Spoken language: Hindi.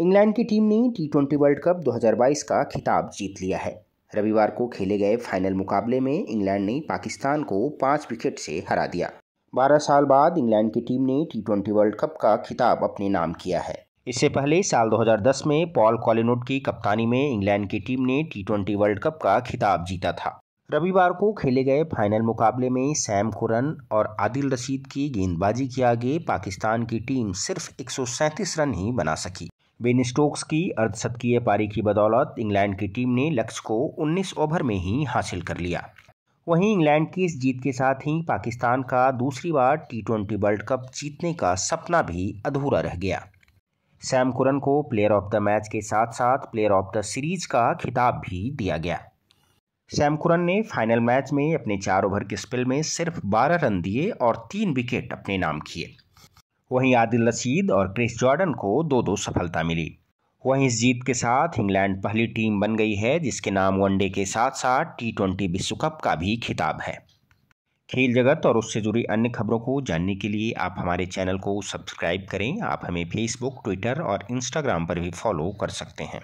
इंग्लैंड की टीम ने टी ट्वेंटी वर्ल्ड कप 2022 का खिताब जीत लिया है रविवार को खेले गए फाइनल मुकाबले में इंग्लैंड ने पाकिस्तान को पाँच विकेट से हरा दिया बारह साल बाद इंग्लैंड की टीम ने टी ट्वेंटी वर्ल्ड कप का खिताब अपने नाम किया है इससे पहले साल 2010 में पॉल कॉलिनुड की कप्तानी में इंग्लैंड की टीम ने टी ट्वेंटी वर्ल्ड कप का खिताब जीता था रविवार को खेले गए फाइनल मुकाबले में सैम कुरन और आदिल रशीद की गेंदबाजी के आगे पाकिस्तान की टीम सिर्फ एक रन ही बना सकी बेन स्टोक्स की अर्धशतकीय पारी की बदौलत इंग्लैंड की टीम ने लक्ष्य को 19 ओवर में ही हासिल कर लिया वहीं इंग्लैंड की इस जीत के साथ ही पाकिस्तान का दूसरी बार टी ट्वेंटी वर्ल्ड कप जीतने का सपना भी अधूरा रह गया सैम कुरन को प्लेयर ऑफ द मैच के साथ साथ प्लेयर ऑफ द सीरीज का खिताब भी दिया गया सैम कुरन ने फाइनल मैच में अपने चार ओवर के स्पिल में सिर्फ 12 रन दिए और तीन विकेट अपने नाम किए वहीं आदिल रशीद और क्रिस जॉर्डन को दो दो सफलता मिली वहीं इस जीत के साथ इंग्लैंड पहली टीम बन गई है जिसके नाम वनडे के साथ साथ टी ट्वेंटी विश्व कप का भी खिताब है खेल जगत और उससे जुड़ी अन्य खबरों को जानने के लिए आप हमारे चैनल को सब्सक्राइब करें आप हमें फेसबुक ट्विटर और इंस्टाग्राम पर भी फॉलो कर सकते हैं